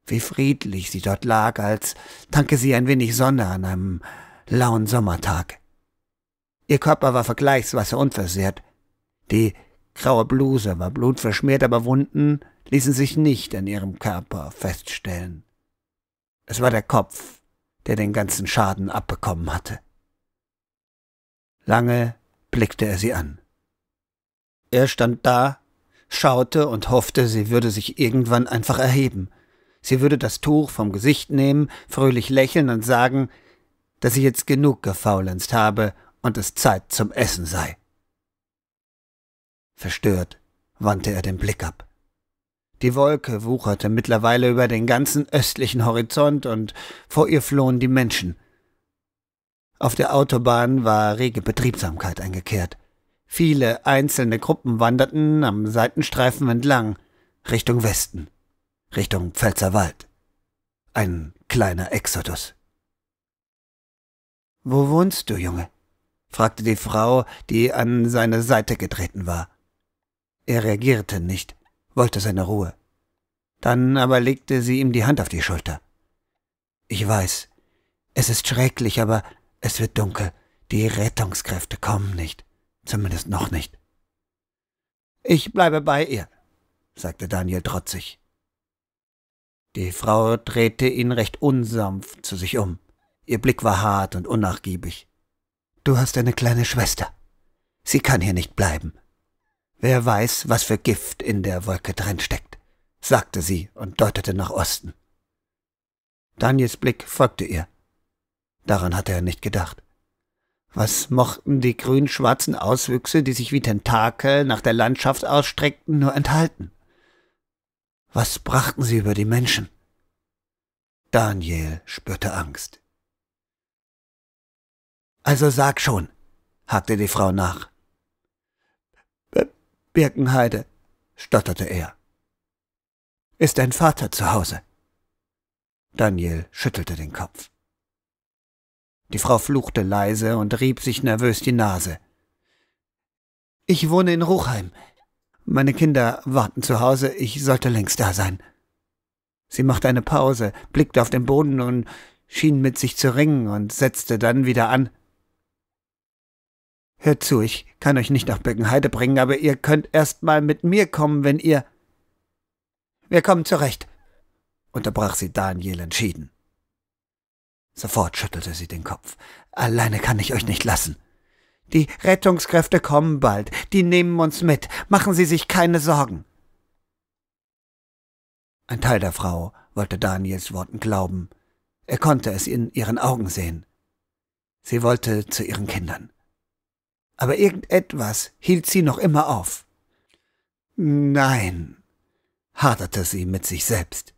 Wie friedlich sie dort lag, als tanke sie ein wenig Sonne an einem lauen Sommertag. Ihr Körper war vergleichsweise unversehrt. Die graue Bluse war blutverschmiert, aber Wunden ließen sich nicht an ihrem Körper feststellen. Es war der Kopf, der den ganzen Schaden abbekommen hatte. Lange blickte er sie an. Er stand da, schaute und hoffte, sie würde sich irgendwann einfach erheben. Sie würde das Tuch vom Gesicht nehmen, fröhlich lächeln und sagen, dass sie jetzt genug gefaulenzt habe und es Zeit zum Essen sei. Verstört wandte er den Blick ab. Die Wolke wucherte mittlerweile über den ganzen östlichen Horizont und vor ihr flohen die Menschen. Auf der Autobahn war rege Betriebsamkeit eingekehrt. Viele einzelne Gruppen wanderten am Seitenstreifen entlang, Richtung Westen, Richtung Pfälzerwald. Ein kleiner Exodus. Wo wohnst du, Junge? fragte die Frau, die an seine Seite getreten war. Er reagierte nicht, wollte seine Ruhe. Dann aber legte sie ihm die Hand auf die Schulter. Ich weiß, es ist schrecklich, aber es wird dunkel. Die Rettungskräfte kommen nicht zumindest noch nicht. Ich bleibe bei ihr, sagte Daniel trotzig. Die Frau drehte ihn recht unsanft zu sich um. Ihr Blick war hart und unnachgiebig. Du hast eine kleine Schwester. Sie kann hier nicht bleiben. Wer weiß, was für Gift in der Wolke drinsteckt, sagte sie und deutete nach Osten. Daniels Blick folgte ihr. Daran hatte er nicht gedacht. Was mochten die grün-schwarzen Auswüchse, die sich wie Tentakel nach der Landschaft ausstreckten, nur enthalten? Was brachten sie über die Menschen? Daniel spürte Angst. Also sag schon, hakte die Frau nach. Birkenheide, stotterte er. Ist dein Vater zu Hause? Daniel schüttelte den Kopf. Die Frau fluchte leise und rieb sich nervös die Nase. Ich wohne in Ruchheim. Meine Kinder warten zu Hause, ich sollte längst da sein. Sie machte eine Pause, blickte auf den Boden und schien mit sich zu ringen und setzte dann wieder an. Hört zu, ich kann euch nicht nach Böckenheide bringen, aber ihr könnt erst mal mit mir kommen, wenn ihr... Wir kommen zurecht, unterbrach sie Daniel entschieden. Sofort schüttelte sie den Kopf. Alleine kann ich euch nicht lassen. Die Rettungskräfte kommen bald, die nehmen uns mit, machen Sie sich keine Sorgen. Ein Teil der Frau wollte Daniels Worten glauben. Er konnte es in ihren Augen sehen. Sie wollte zu ihren Kindern. Aber irgendetwas hielt sie noch immer auf. Nein, haderte sie mit sich selbst.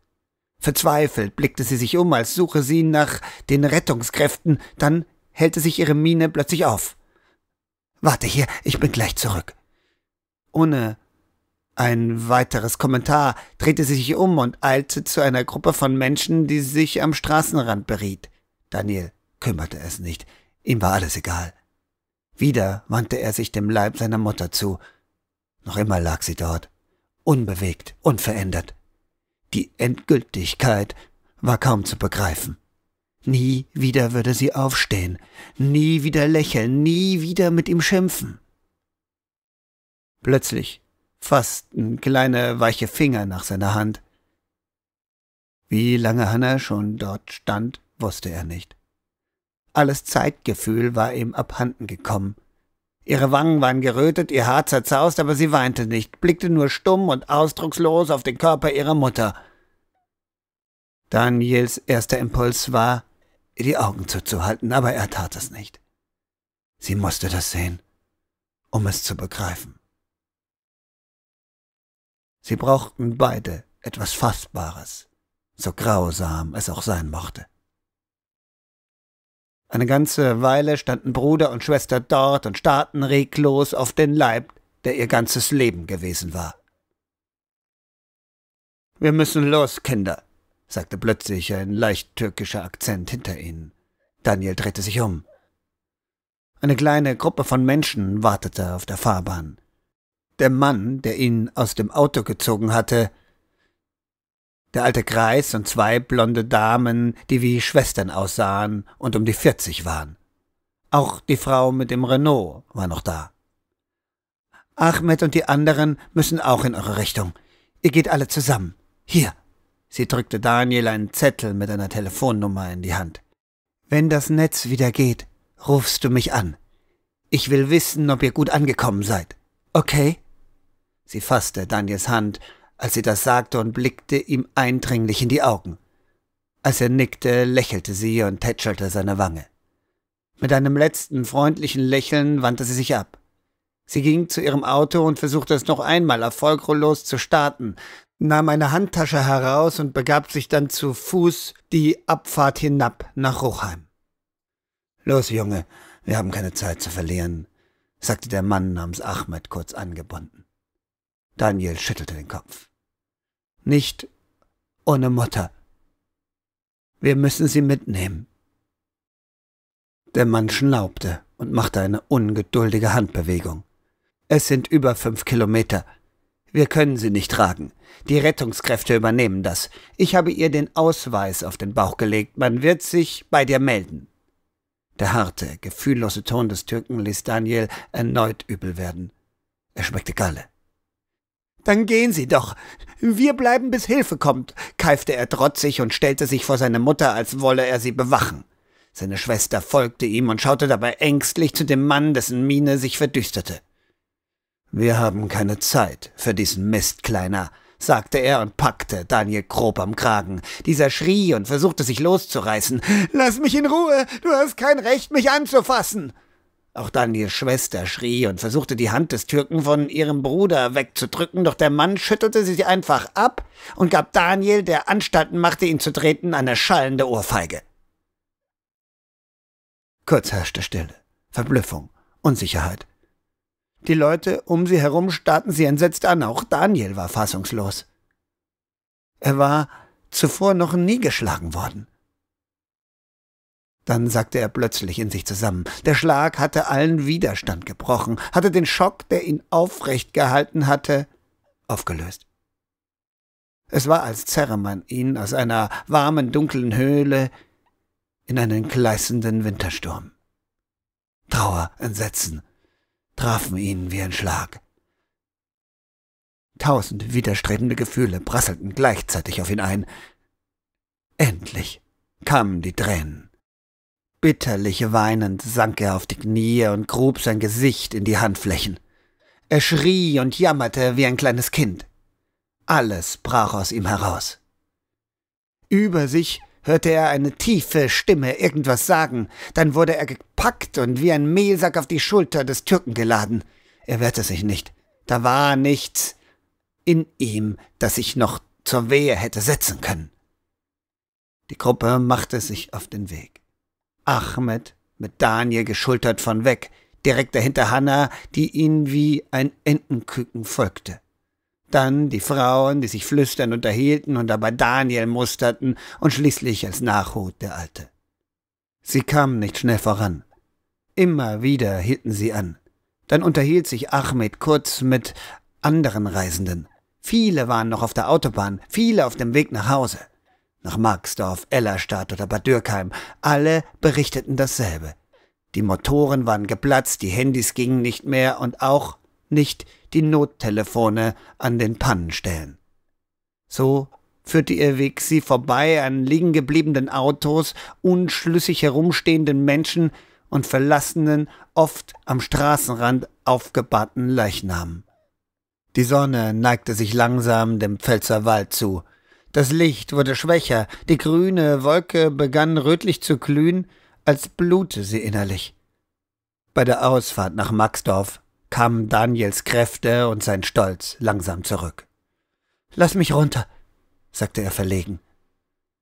Verzweifelt blickte sie sich um, als suche sie nach den Rettungskräften, dann hellte sich ihre Miene plötzlich auf. Warte hier, ich bin gleich zurück. Ohne ein weiteres Kommentar drehte sie sich um und eilte zu einer Gruppe von Menschen, die sich am Straßenrand beriet. Daniel kümmerte es nicht, ihm war alles egal. Wieder wandte er sich dem Leib seiner Mutter zu. Noch immer lag sie dort, unbewegt, unverändert. Die Endgültigkeit war kaum zu begreifen. Nie wieder würde sie aufstehen, nie wieder lächeln, nie wieder mit ihm schimpfen. Plötzlich fassten kleine weiche Finger nach seiner Hand. Wie lange Hanna schon dort stand, wusste er nicht. Alles Zeitgefühl war ihm abhanden gekommen. Ihre Wangen waren gerötet, ihr Haar zerzaust, aber sie weinte nicht, blickte nur stumm und ausdruckslos auf den Körper ihrer Mutter. Daniels erster Impuls war, ihr die Augen zuzuhalten, aber er tat es nicht. Sie musste das sehen, um es zu begreifen. Sie brauchten beide etwas Fassbares, so grausam es auch sein mochte. Eine ganze Weile standen Bruder und Schwester dort und starrten reglos auf den Leib, der ihr ganzes Leben gewesen war. Wir müssen los, Kinder, sagte plötzlich ein leicht türkischer Akzent hinter ihnen. Daniel drehte sich um. Eine kleine Gruppe von Menschen wartete auf der Fahrbahn. Der Mann, der ihn aus dem Auto gezogen hatte, der alte Kreis und zwei blonde Damen, die wie Schwestern aussahen und um die vierzig waren. Auch die Frau mit dem Renault war noch da. Ahmed und die anderen müssen auch in eure Richtung. Ihr geht alle zusammen. Hier. Sie drückte Daniel einen Zettel mit einer Telefonnummer in die Hand. Wenn das Netz wieder geht, rufst du mich an. Ich will wissen, ob ihr gut angekommen seid. Okay? Sie fasste Daniels Hand als sie das sagte und blickte ihm eindringlich in die Augen. Als er nickte, lächelte sie und tätschelte seine Wange. Mit einem letzten freundlichen Lächeln wandte sie sich ab. Sie ging zu ihrem Auto und versuchte es noch einmal erfolglos zu starten, nahm eine Handtasche heraus und begab sich dann zu Fuß die Abfahrt hinab nach Rochheim. Los, Junge, wir haben keine Zeit zu verlieren, sagte der Mann namens Ahmed kurz angebunden. Daniel schüttelte den Kopf. Nicht ohne Mutter. Wir müssen sie mitnehmen. Der Mann schnaubte und machte eine ungeduldige Handbewegung. Es sind über fünf Kilometer. Wir können sie nicht tragen. Die Rettungskräfte übernehmen das. Ich habe ihr den Ausweis auf den Bauch gelegt. Man wird sich bei dir melden. Der harte, gefühllose Ton des Türken ließ Daniel erneut übel werden. Er schmeckte Galle. Dann gehen Sie doch. Wir bleiben, bis Hilfe kommt, keifte er trotzig und stellte sich vor seine Mutter, als wolle er sie bewachen. Seine Schwester folgte ihm und schaute dabei ängstlich zu dem Mann, dessen Miene sich verdüsterte. Wir haben keine Zeit für diesen Mist, Kleiner, sagte er und packte Daniel grob am Kragen. Dieser schrie und versuchte sich loszureißen. Lass mich in Ruhe, du hast kein Recht, mich anzufassen. Auch Daniels Schwester schrie und versuchte die Hand des Türken von ihrem Bruder wegzudrücken, doch der Mann schüttelte sie einfach ab und gab Daniel, der Anstalten machte, ihn zu treten, eine schallende Ohrfeige. Kurz herrschte Stille, Verblüffung, Unsicherheit. Die Leute um sie herum starrten sie entsetzt an, auch Daniel war fassungslos. Er war zuvor noch nie geschlagen worden. Dann sackte er plötzlich in sich zusammen. Der Schlag hatte allen Widerstand gebrochen, hatte den Schock, der ihn aufrecht gehalten hatte, aufgelöst. Es war, als zerre man ihn aus einer warmen, dunklen Höhle in einen gleißenden Wintersturm. Trauer, Entsetzen trafen ihn wie ein Schlag. Tausend widerstrebende Gefühle prasselten gleichzeitig auf ihn ein. Endlich kamen die Tränen bitterlich weinend sank er auf die Knie und grub sein Gesicht in die Handflächen. Er schrie und jammerte wie ein kleines Kind. Alles brach aus ihm heraus. Über sich hörte er eine tiefe Stimme irgendwas sagen, dann wurde er gepackt und wie ein Mehlsack auf die Schulter des Türken geladen. Er wehrte sich nicht. Da war nichts in ihm, das sich noch zur Wehe hätte setzen können. Die Gruppe machte sich auf den Weg. Ahmed mit Daniel geschultert von weg, direkt dahinter Hanna, die ihnen wie ein Entenküken folgte. Dann die Frauen, die sich flüstern unterhielten und dabei Daniel musterten und schließlich als Nachhut der Alte. Sie kamen nicht schnell voran. Immer wieder hielten sie an. Dann unterhielt sich Ahmed kurz mit anderen Reisenden. Viele waren noch auf der Autobahn, viele auf dem Weg nach Hause nach Marxdorf, Ellerstadt oder Bad Dürkheim. Alle berichteten dasselbe. Die Motoren waren geplatzt, die Handys gingen nicht mehr und auch nicht die Nottelefone an den Pannenstellen. So führte ihr Weg sie vorbei an liegengebliebenen Autos, unschlüssig herumstehenden Menschen und verlassenen, oft am Straßenrand aufgebahrten Leichnamen. Die Sonne neigte sich langsam dem Pfälzer Wald zu, das Licht wurde schwächer, die grüne Wolke begann rötlich zu glühen, als blute sie innerlich. Bei der Ausfahrt nach Maxdorf kamen Daniels Kräfte und sein Stolz langsam zurück. Lass mich runter, sagte er verlegen.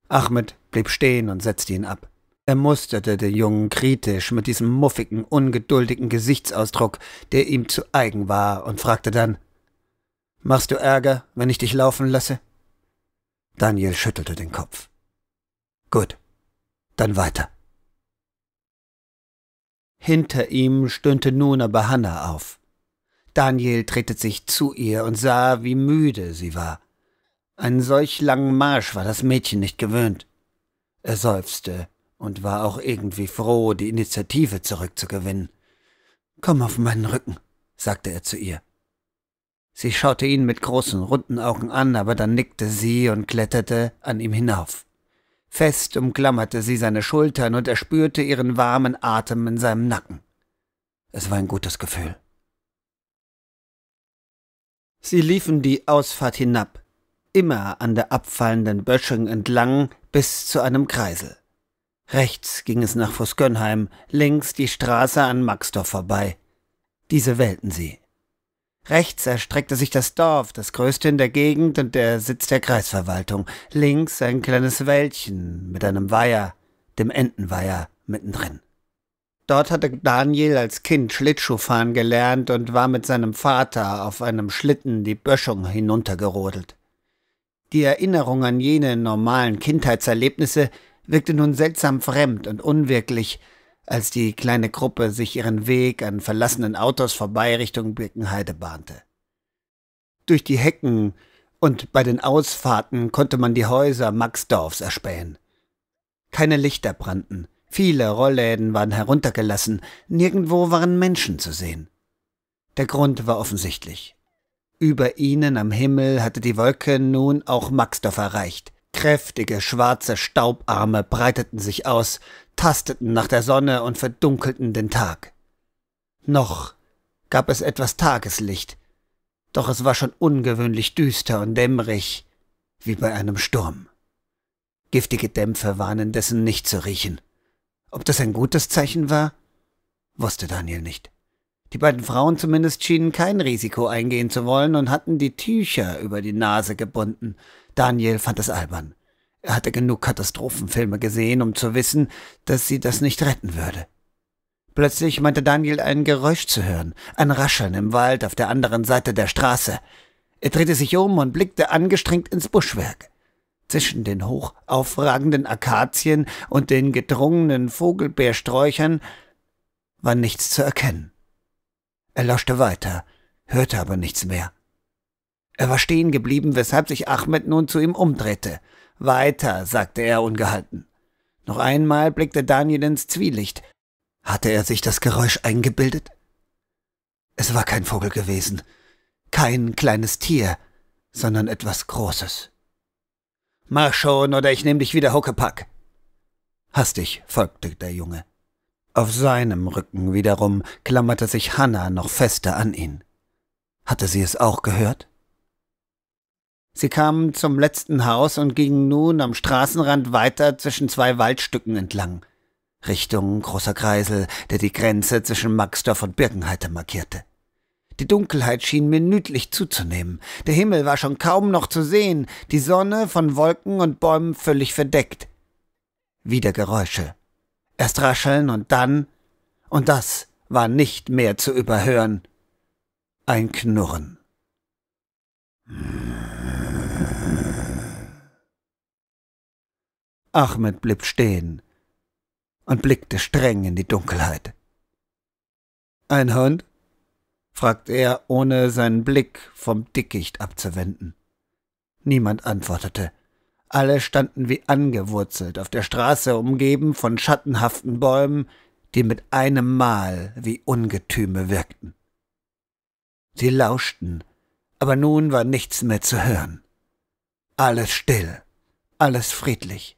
Ahmed blieb stehen und setzte ihn ab. Er musterte den Jungen kritisch mit diesem muffigen, ungeduldigen Gesichtsausdruck, der ihm zu eigen war, und fragte dann Machst du Ärger, wenn ich dich laufen lasse? Daniel schüttelte den Kopf. Gut, dann weiter. Hinter ihm stöhnte nun aber Hannah auf. Daniel drehte sich zu ihr und sah, wie müde sie war. Einen solch langen Marsch war das Mädchen nicht gewöhnt. Er seufzte und war auch irgendwie froh, die Initiative zurückzugewinnen. Komm auf meinen Rücken, sagte er zu ihr. Sie schaute ihn mit großen, runden Augen an, aber dann nickte sie und kletterte an ihm hinauf. Fest umklammerte sie seine Schultern und er spürte ihren warmen Atem in seinem Nacken. Es war ein gutes Gefühl. Sie liefen die Ausfahrt hinab, immer an der abfallenden Böschung entlang bis zu einem Kreisel. Rechts ging es nach Fuskönheim, links die Straße an Maxdorf vorbei. Diese wählten sie. Rechts erstreckte sich das Dorf, das größte in der Gegend und der Sitz der Kreisverwaltung. Links ein kleines Wäldchen mit einem Weiher, dem Entenweiher, mittendrin. Dort hatte Daniel als Kind Schlittschuhfahren gelernt und war mit seinem Vater auf einem Schlitten die Böschung hinuntergerodelt. Die Erinnerung an jene normalen Kindheitserlebnisse wirkte nun seltsam fremd und unwirklich, als die kleine Gruppe sich ihren Weg an verlassenen Autos vorbei Richtung Birkenheide bahnte. Durch die Hecken und bei den Ausfahrten konnte man die Häuser Maxdorfs erspähen. Keine Lichter brannten, viele Rollläden waren heruntergelassen, nirgendwo waren Menschen zu sehen. Der Grund war offensichtlich. Über ihnen am Himmel hatte die Wolke nun auch Maxdorf erreicht. Kräftige, schwarze Staubarme breiteten sich aus, tasteten nach der Sonne und verdunkelten den Tag. Noch gab es etwas Tageslicht, doch es war schon ungewöhnlich düster und dämmerig, wie bei einem Sturm. Giftige Dämpfe waren indessen nicht zu riechen. Ob das ein gutes Zeichen war, wusste Daniel nicht. Die beiden Frauen zumindest schienen kein Risiko eingehen zu wollen und hatten die Tücher über die Nase gebunden – Daniel fand es albern. Er hatte genug Katastrophenfilme gesehen, um zu wissen, dass sie das nicht retten würde. Plötzlich meinte Daniel ein Geräusch zu hören, ein Rascheln im Wald auf der anderen Seite der Straße. Er drehte sich um und blickte angestrengt ins Buschwerk. Zwischen den hoch aufragenden Akazien und den gedrungenen Vogelbeersträuchern war nichts zu erkennen. Er lauschte weiter, hörte aber nichts mehr. Er war stehen geblieben, weshalb sich Ahmed nun zu ihm umdrehte. Weiter, sagte er ungehalten. Noch einmal blickte Daniel ins Zwielicht. Hatte er sich das Geräusch eingebildet? Es war kein Vogel gewesen, kein kleines Tier, sondern etwas Großes. Mach schon, oder ich nehme dich wieder Huckepack. Hastig folgte der Junge. Auf seinem Rücken wiederum klammerte sich Hanna noch fester an ihn. Hatte sie es auch gehört? Sie kamen zum letzten Haus und gingen nun am Straßenrand weiter zwischen zwei Waldstücken entlang, Richtung großer Kreisel, der die Grenze zwischen Maxdorf und Birkenheide markierte. Die Dunkelheit schien minütlich zuzunehmen. Der Himmel war schon kaum noch zu sehen, die Sonne von Wolken und Bäumen völlig verdeckt. Wieder Geräusche. Erst rascheln und dann, und das war nicht mehr zu überhören. Ein Knurren. Ahmed blieb stehen und blickte streng in die Dunkelheit. Ein Hund? fragte er, ohne seinen Blick vom Dickicht abzuwenden. Niemand antwortete. Alle standen wie angewurzelt auf der Straße, umgeben von schattenhaften Bäumen, die mit einem Mal wie Ungetüme wirkten. Sie lauschten, aber nun war nichts mehr zu hören. Alles still, alles friedlich.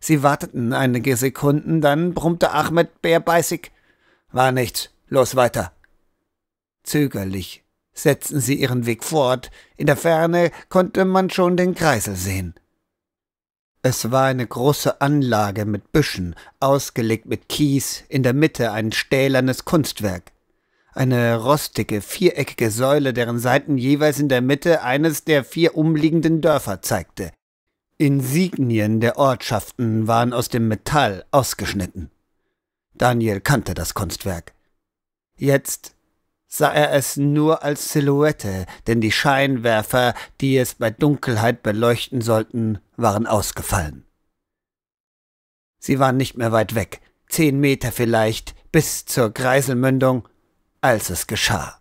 Sie warteten einige Sekunden, dann brummte Ahmed bärbeißig. War nichts, los weiter. Zögerlich setzten sie ihren Weg fort, in der Ferne konnte man schon den Kreisel sehen. Es war eine große Anlage mit Büschen, ausgelegt mit Kies, in der Mitte ein stählernes Kunstwerk. Eine rostige, viereckige Säule, deren Seiten jeweils in der Mitte eines der vier umliegenden Dörfer zeigte. Insignien der Ortschaften waren aus dem Metall ausgeschnitten. Daniel kannte das Kunstwerk. Jetzt sah er es nur als Silhouette, denn die Scheinwerfer, die es bei Dunkelheit beleuchten sollten, waren ausgefallen. Sie waren nicht mehr weit weg, zehn Meter vielleicht, bis zur Greiselmündung, als es geschah.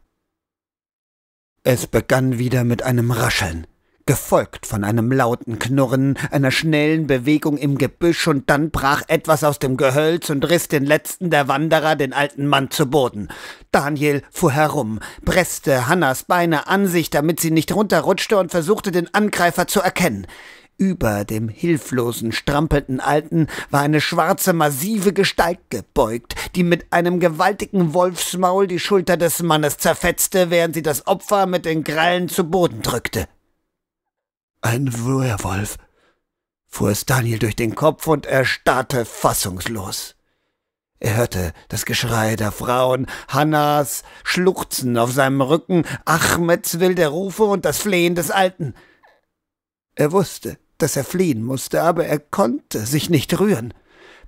Es begann wieder mit einem Rascheln, gefolgt von einem lauten Knurren, einer schnellen Bewegung im Gebüsch und dann brach etwas aus dem Gehölz und riss den letzten der Wanderer, den alten Mann, zu Boden. Daniel fuhr herum, presste Hannas Beine an sich, damit sie nicht runterrutschte und versuchte den Angreifer zu erkennen. Über dem hilflosen, strampelnden Alten war eine schwarze, massive Gestalt gebeugt, die mit einem gewaltigen Wolfsmaul die Schulter des Mannes zerfetzte, während sie das Opfer mit den Krallen zu Boden drückte. Ein Werwolf, fuhr es Daniel durch den Kopf und erstarrte fassungslos. Er hörte das Geschrei der Frauen, Hannas Schluchzen auf seinem Rücken, Achmeds wilde Rufe und das Flehen des Alten. Er wusste, dass er fliehen musste, aber er konnte sich nicht rühren.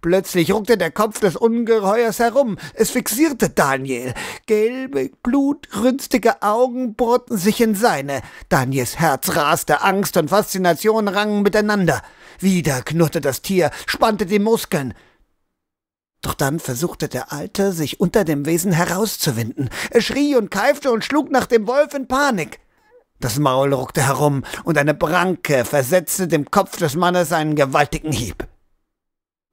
Plötzlich ruckte der Kopf des Ungeheuers herum. Es fixierte Daniel. Gelbe, blutrünstige Augen bohrten sich in seine. Daniels Herz raste, Angst und Faszination rangen miteinander. Wieder knurrte das Tier, spannte die Muskeln. Doch dann versuchte der Alte, sich unter dem Wesen herauszuwinden. Er schrie und keifte und schlug nach dem Wolf in Panik. Das Maul ruckte herum und eine Branke versetzte dem Kopf des Mannes einen gewaltigen Hieb.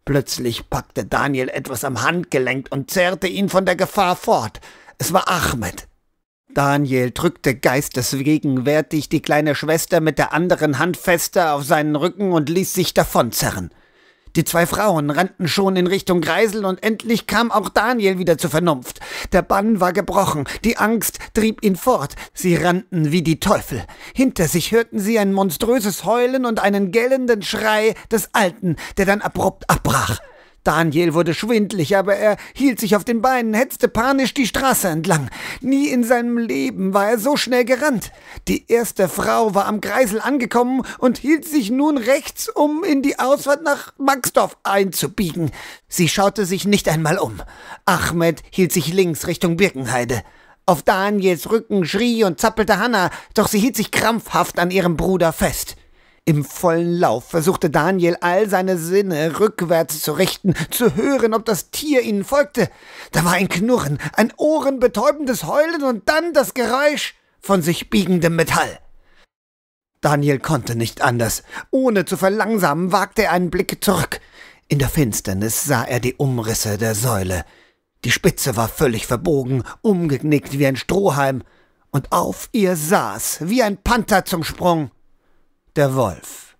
Plötzlich packte Daniel etwas am Handgelenk und zerrte ihn von der Gefahr fort. Es war Ahmed. Daniel drückte geistesgegenwärtig die kleine Schwester mit der anderen Hand fester auf seinen Rücken und ließ sich davonzerren. Die zwei Frauen rannten schon in Richtung Greisel und endlich kam auch Daniel wieder zur Vernunft. Der Bann war gebrochen, die Angst trieb ihn fort. Sie rannten wie die Teufel. Hinter sich hörten sie ein monströses Heulen und einen gellenden Schrei des Alten, der dann abrupt abbrach. Daniel wurde schwindlig, aber er hielt sich auf den Beinen, hetzte panisch die Straße entlang. Nie in seinem Leben war er so schnell gerannt. Die erste Frau war am Kreisel angekommen und hielt sich nun rechts, um in die Ausfahrt nach Maxdorf einzubiegen. Sie schaute sich nicht einmal um. Ahmed hielt sich links Richtung Birkenheide. Auf Daniels Rücken schrie und zappelte Hanna, doch sie hielt sich krampfhaft an ihrem Bruder fest. Im vollen Lauf versuchte Daniel all seine Sinne rückwärts zu richten, zu hören, ob das Tier ihnen folgte. Da war ein Knurren, ein ohrenbetäubendes Heulen und dann das Geräusch von sich biegendem Metall. Daniel konnte nicht anders. Ohne zu verlangsamen, wagte er einen Blick zurück. In der Finsternis sah er die Umrisse der Säule. Die Spitze war völlig verbogen, umgeknickt wie ein Strohhalm, und auf ihr saß, wie ein Panther zum Sprung, der Wolf.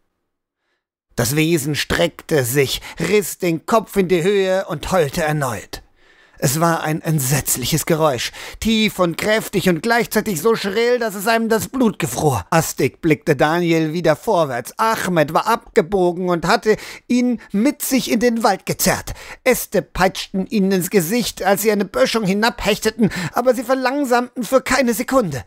Das Wesen streckte sich, riss den Kopf in die Höhe und heulte erneut. Es war ein entsetzliches Geräusch, tief und kräftig und gleichzeitig so schrill, dass es einem das Blut gefror. Astig blickte Daniel wieder vorwärts. Ahmed war abgebogen und hatte ihn mit sich in den Wald gezerrt. Äste peitschten ihnen ins Gesicht, als sie eine Böschung hinabhechteten, aber sie verlangsamten für keine Sekunde.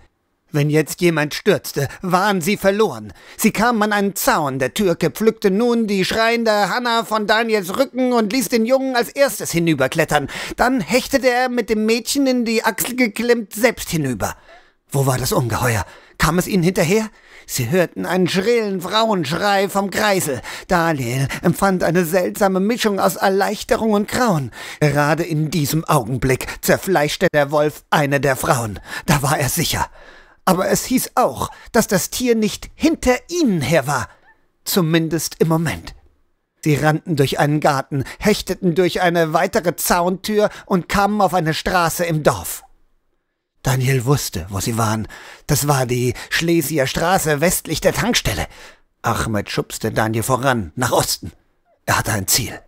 Wenn jetzt jemand stürzte, waren sie verloren. Sie kamen an einen Zaun, der Türke pflückte nun die schreiende Hanna von Daniels Rücken und ließ den Jungen als erstes hinüberklettern. Dann hechtete er mit dem Mädchen in die Achsel geklemmt selbst hinüber. Wo war das Ungeheuer? Kam es ihnen hinterher? Sie hörten einen schrillen Frauenschrei vom Kreisel. Daniel empfand eine seltsame Mischung aus Erleichterung und Grauen. Gerade in diesem Augenblick zerfleischte der Wolf eine der Frauen. Da war er sicher aber es hieß auch, dass das Tier nicht hinter ihnen her war, zumindest im Moment. Sie rannten durch einen Garten, hechteten durch eine weitere Zauntür und kamen auf eine Straße im Dorf. Daniel wusste, wo sie waren. Das war die Schlesier Straße westlich der Tankstelle. Ahmed schubste Daniel voran, nach Osten. Er hatte ein Ziel.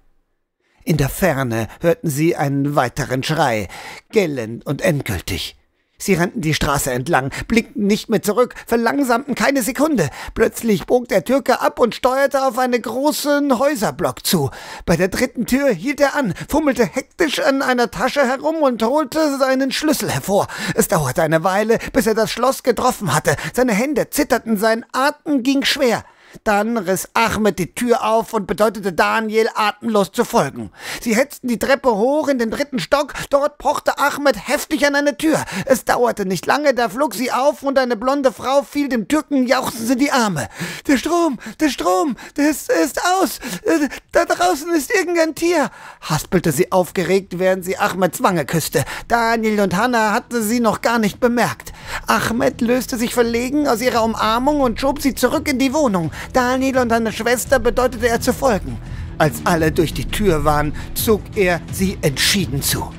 In der Ferne hörten sie einen weiteren Schrei, gellend und endgültig. Sie rannten die Straße entlang, blickten nicht mehr zurück, verlangsamten keine Sekunde. Plötzlich bog der Türke ab und steuerte auf einen großen Häuserblock zu. Bei der dritten Tür hielt er an, fummelte hektisch an einer Tasche herum und holte seinen Schlüssel hervor. Es dauerte eine Weile, bis er das Schloss getroffen hatte. Seine Hände zitterten, sein Atem ging schwer. Dann riss Ahmed die Tür auf und bedeutete Daniel, atemlos zu folgen. Sie hetzten die Treppe hoch in den dritten Stock. Dort pochte Ahmed heftig an eine Tür. Es dauerte nicht lange, da flog sie auf und eine blonde Frau fiel dem Türken jauchzend in die Arme. Der Strom, der Strom, der ist, ist aus. Äh, da draußen ist irgendein Tier, haspelte sie aufgeregt, während sie Ahmeds Wange küsste. Daniel und Hanna hatten sie noch gar nicht bemerkt. Ahmed löste sich verlegen aus ihrer Umarmung und schob sie zurück in die Wohnung. Daniel und seine Schwester bedeutete er zu folgen. Als alle durch die Tür waren, zog er sie entschieden zu.